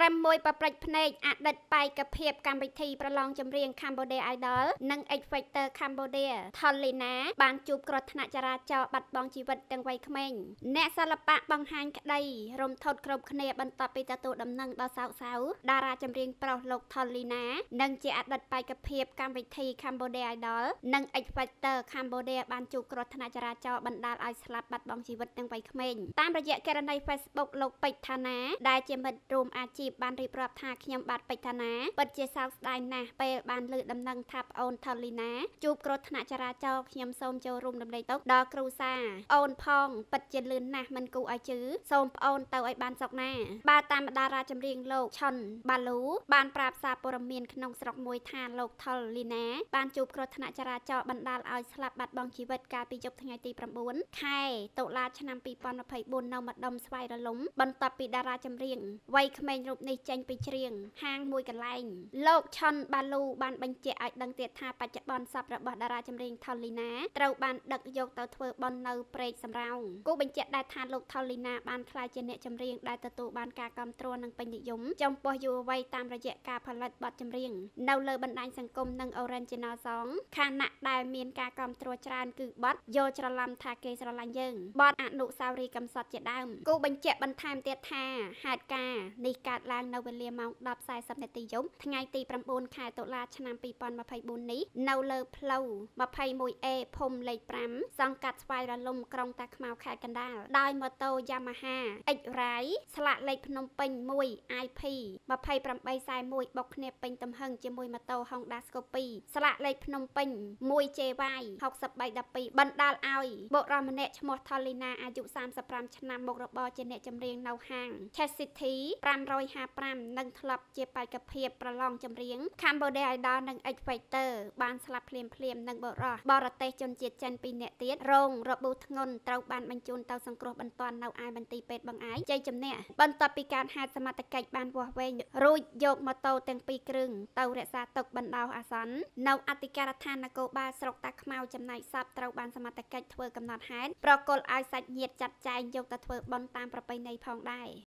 ត្រឹមមួយប្រប្រាច់ភ្នែកអតីតបេក្ខភាពកម្មវិធីប្រឡងចម្រៀង Cambodia Idol និង X Factor Cambodia Tholina បានជួបគ្រោះថ្នាក់ចរាចរណ៍បាត់បង់ជីវិតទាំងវ័យក្មេងអ្នកសិល្បៈបង្ហាញក្តីរំធត់គ្រប់គ្នាបន្ទាប់ពីទទួលដំណឹងដល់សោកសៅតារាចម្រៀងប្រុសលោក Tholina និងជា អតីតបេក្ខភាពកម្មវិធី Cambodia Idol និង X Factor Cambodia បានជួបគ្រោះថ្នាក់ចរាចរណ៍បណ្តាលឲ្យស្លាប់បាត់បង់ជីវិតទាំងវ័យក្មេងតាមរយៈករណី Facebook លោកពេជ្រថាណាដែលជាមិត្តរួមអាជីពជីពបានរៀបរាប់ថាខ្ញុំបាទបេតាណាពិតជាសោកស្ដាយណាស់ពេលបានលើដំណឹងថាប្អូនថលីណាជួបគ្រោះថ្នាក់ចរាចរណ៍ខ្ញុំសូមចូលរួមដំណេកទុកដល់គ្រូសាអូនផងពិតជាលឿនណាស់មិនគូឲ្យជឺសូមប្អូនទៅឲ្យបានសុខណាបាទតាមតារាចម្រៀងលោកឆុនបាឡូបានប្រាប់សារព័ត៌មានក្នុងស្រុកមួយថាលោកថលលីណាបានជួបគ្រោះថ្នាក់ចរាចរណ៍បណ្ដាលឲ្យស្លាប់បាត់បង់ជីវិតកាលពីយប់ថ្ងៃទី9ខែតុលាឆ្នាំ2024នៅម្ដុំស្វាយរលំ បន្ទាប់ពីតារាចម្រៀងវ័យក្មេងរូបរូបនេះចេញពីជ្រៀងហាងមួយកន្លែងលោកឆុនបាលូបានបញ្ជាក់ឲ្យដឹងទៀតថាបច្ចុប្បន្នសពរបស់តារាចម្រៀងថលីណាត្រូវបានដឹកយក ទៅធ្វើបន់នៅព្រែកសំរោងគូបញ្ជាក់ដែរថាលោកថលីណាបានក្លាយជាអ្នកចម្រៀងដែលទទួលបានការគាំទ្រនិងពេញនិយមចំពោះយុវវ័យតាមរយៈការផលិតបទចម្រៀងនៅលើបណ្ដាញសង្គមនិង Original Song ខណៈដែលមានការគាំទ្រច្រើនគឺបទយល់ច្រឡំថាគេស្រឡាញ់យើងបទអនុសាវរីយ៍កំសត់ជាដើមគូបញ្ជាក់បន្ថែមទៀតថាហេតុការណ៍នេះកើតឡើងនៅវេលាម៉ោង10:40នាទីយប់ថ្ងៃទី9ខែតុលាឆ្នាំ2024នេះនៅលើផ្លូវ 21A ភូមិលេខ5សង្កាត់ស្វាយរលំក្រុងតាខ្មៅខេត្តកណ្ដាលដោយម៉ូតូ Yamaha X-Ray ស្លាកលេខភ្នំពេញ1 IP 2841បុកគ្នាពេញទំហឹងជាមួយម៉ូតូ Honda Scorpio ស្លាកលេខភ្នំពេញ 1JY 6312បណ្ដាលឲ្យបុរសម្នាក់ឈ្មោះថលីណាអាយុ35ឆ្នាំមុខរបរជាអ្នក ចម្រៀងនៅហាង Chess City 550 55និងធ្លាប់ជាបេក្ខភាពប្រឡងចម្រៀង Cambodia Idol និង X Factor បានស្លាប់ភ្លាមភ្លាមនិងបរោះបរទេសជនជាតិចិន2នាក់ទៀតរងរបួសធ្ងន់ត្រូវបានបញ្ជូនទៅសង្គ្រោះបន្ទាន់នៅឯមន្ទីរពេទ្យបង្អែកជ័យជំនះបន្ទាប់ពីការហាត់សមត្ថកិច្ចបានវាស់វែងរួចយកម៉ូតូទាំងពីរគ្រឿងទៅរក្សាទុកបណ្ដោះអាសន្ននៅអធិការដ្ឋាននគរបាលស្រុកតាខ្មៅចំណែកសពត្រូវបានសមត្ថកិច្ចធ្វើកំណត់ហេតុប្រកល់ឲ្យសាច់ញាតិចាត់ចែងយកទៅធ្វើ បន់តាមប្រពៃណីផងដែរ